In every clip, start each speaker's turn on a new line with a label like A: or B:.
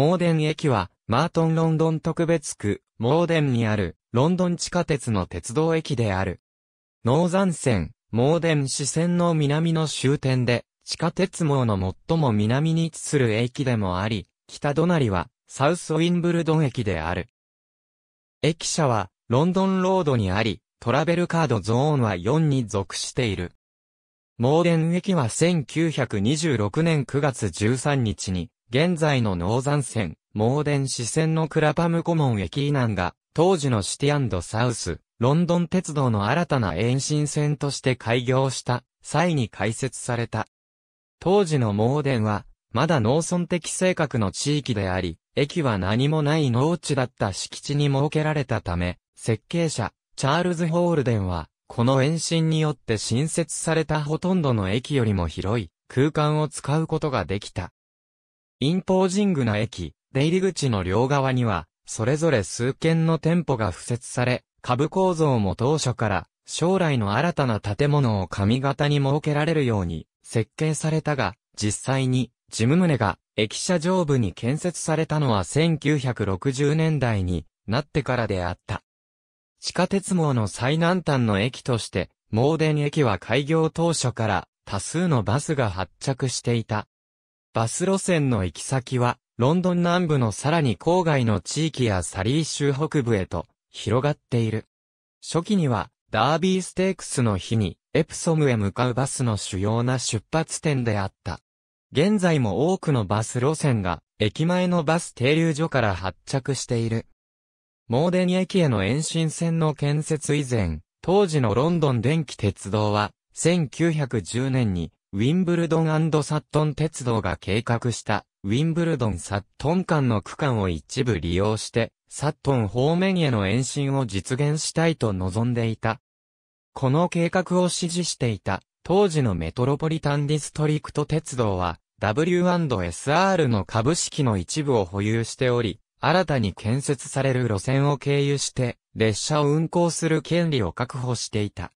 A: モーデン駅は、マートンロンドン特別区、モーデンにある、ロンドン地下鉄の鉄道駅である。ノーザン線、モーデン支線の南の終点で、地下鉄網の最も南に位置する駅でもあり、北隣は、サウスウィンブルドン駅である。駅舎は、ロンドンロードにあり、トラベルカードゾーンは4に属している。モーデン駅は1926年9月13日に、現在のノーザン線、モーデン支線のクラパムコモン駅以南が、当時のシティサウス、ロンドン鉄道の新たな延伸線として開業した際に開設された。当時のモーデンは、まだ農村的性格の地域であり、駅は何もない農地だった敷地に設けられたため、設計者、チャールズ・ホールデンは、この延伸によって新設されたほとんどの駅よりも広い空間を使うことができた。インポージングな駅、出入り口の両側には、それぞれ数軒の店舗が付設され、株構造も当初から、将来の新たな建物を上型に設けられるように、設計されたが、実際に、事務棟が、駅舎上部に建設されたのは1960年代になってからであった。地下鉄網の最南端の駅として、デ電駅は開業当初から多数のバスが発着していた。バス路線の行き先は、ロンドン南部のさらに郊外の地域やサリー州北部へと広がっている。初期には、ダービーステークスの日に、エプソムへ向かうバスの主要な出発点であった。現在も多くのバス路線が、駅前のバス停留所から発着している。モーデニ駅への延伸線の建設以前、当時のロンドン電気鉄道は、1910年にウィンブルドンサットン鉄道が計画したウィンブルドンサットン間の区間を一部利用して、サットン方面への延伸を実現したいと望んでいた。この計画を支持していた、当時のメトロポリタンディストリクト鉄道は、W&SR の株式の一部を保有しており、新たに建設される路線を経由して、列車を運行する権利を確保していた。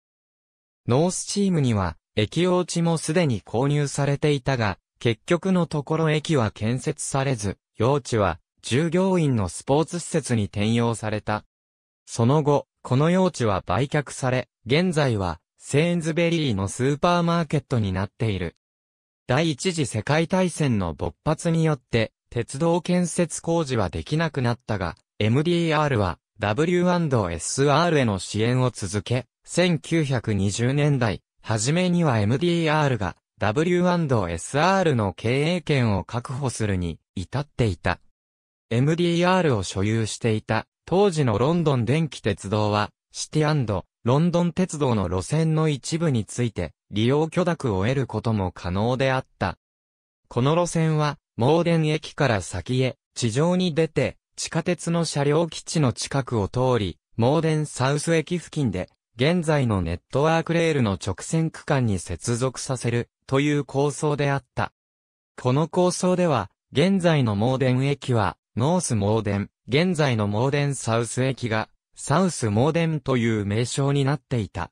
A: ノースチームには、駅用地もすでに購入されていたが、結局のところ駅は建設されず、用地は従業員のスポーツ施設に転用された。その後、この用地は売却され、現在はセーンズベリーのスーパーマーケットになっている。第一次世界大戦の勃発によって、鉄道建設工事はできなくなったが、MDR は W&SR への支援を続け、1920年代、はじめには MDR が W&SR の経営権を確保するに至っていた。MDR を所有していた当時のロンドン電気鉄道はシティロンドン鉄道の路線の一部について利用許諾を得ることも可能であった。この路線はモーデン駅から先へ地上に出て地下鉄の車両基地の近くを通り、モーデンサウス駅付近で現在のネットワークレールの直線区間に接続させるという構想であった。この構想では、現在のモーデン駅は、ノースモーデン、現在のモーデンサウス駅が、サウスモーデンという名称になっていた。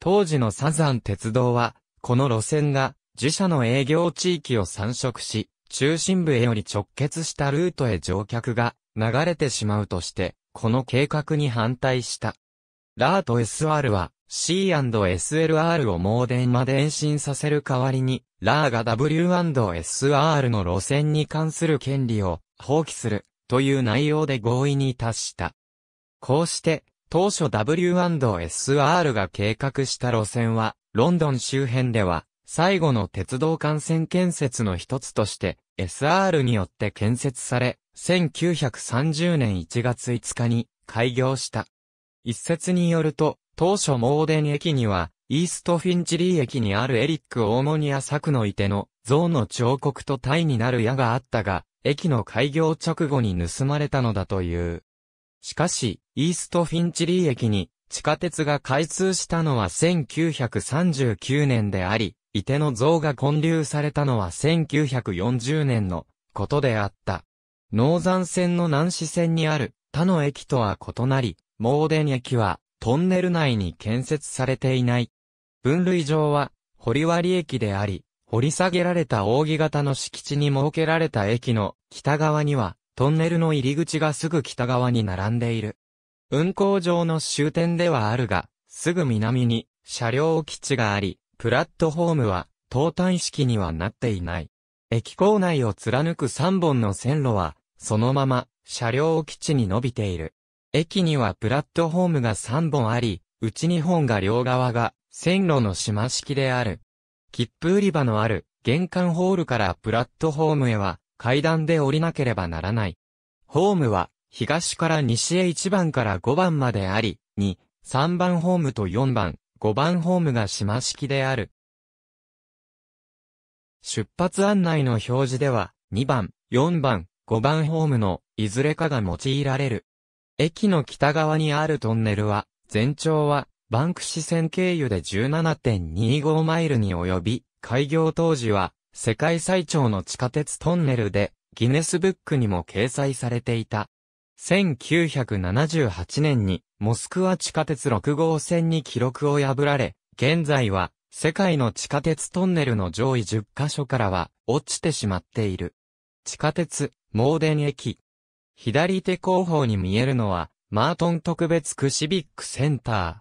A: 当時のサザン鉄道は、この路線が、自社の営業地域を参色し、中心部へより直結したルートへ乗客が流れてしまうとして、この計画に反対した。ラーと SR は C&SLR を盲電まで延伸させる代わりに、ラーが W&SR の路線に関する権利を放棄するという内容で合意に達した。こうして、当初 W&SR が計画した路線は、ロンドン周辺では、最後の鉄道幹線建設の一つとして、SR によって建設され、1930年1月5日に開業した。一説によると、当初モーデン駅には、イーストフィンチリー駅にあるエリック・オーモニア作のいての像の彫刻とタイになる矢があったが、駅の開業直後に盗まれたのだという。しかし、イーストフィンチリー駅に地下鉄が開通したのは1939年であり、いての像が建立されたのは1940年のことであった。ノーザン線の南市線にある他の駅とは異なり、盲ン駅は、トンネル内に建設されていない。分類上は、堀割駅であり、掘り下げられた扇形の敷地に設けられた駅の北側には、トンネルの入り口がすぐ北側に並んでいる。運行上の終点ではあるが、すぐ南に車両基地があり、プラットホームは東単式にはなっていない。駅構内を貫く3本の線路は、そのまま車両基地に伸びている。駅にはプラットホームが3本あり、うち2本が両側が線路の島式である。切符売り場のある玄関ホールからプラットホームへは階段で降りなければならない。ホームは東から西へ1番から5番まであり、2、3番ホームと4番、5番ホームが島式である。出発案内の表示では、2番、4番、5番ホームのいずれかが用いられる。駅の北側にあるトンネルは、全長は、バンクシ線経由で17.25マイルに及び、開業当時は、世界最長の地下鉄トンネルで、ギネスブックにも掲載されていた。1978年に、モスクワ地下鉄6号線に記録を破られ、現在は、世界の地下鉄トンネルの上位10カ所からは、落ちてしまっている。地下鉄、モーデン駅、左手後方に見えるのは、マートン特別区シビックセンター。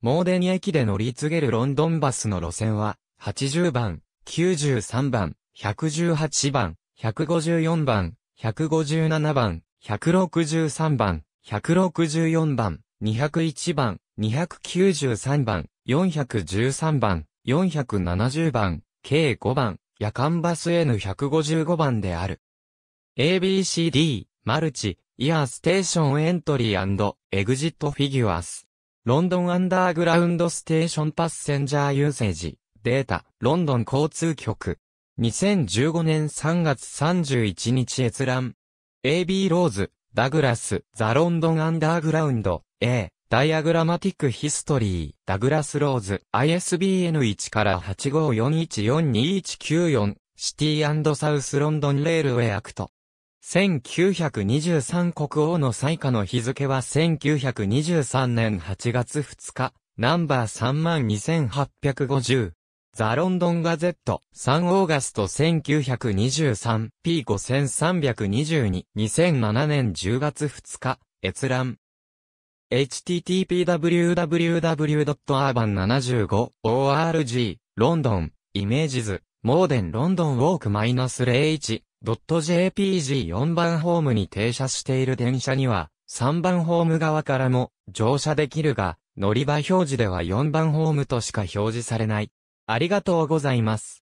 A: モーデン駅で乗り継げるロンドンバスの路線は、80番、93番、118番、154番、157番、163番、164番、201番、293番、413番、470番、計5番、夜間バス N155 番である。ABCD、マルチ、イヤーステーションエントリーエグジットフィギュアス。ロンドンアンダーグラウンドステーションパッセンジャーユーセージ。データ、ロンドン交通局。2015年3月31日閲覧。AB ローズ、ダグラス、ザ・ロンドンアンダーグラウンド、A、ダイアグラマティック・ヒストリー、ダグラス・ローズ、ISBN1 から85414219シティサウス・ロンドン・レールウェイ・アクト。1923国王の最下の日付は1923年8月2日、ナンバー32850。ザ・ロンドン・ガゼット、3オーガスト 1923P5322、2007年10月2日、閲覧。http://www.urban75.org、ロンドン、イメージズ、モーデン・ロンドン・ウォーク -01、.jpg4 番ホームに停車している電車には、3番ホーム側からも乗車できるが、乗り場表示では4番ホームとしか表示されない。ありがとうございます。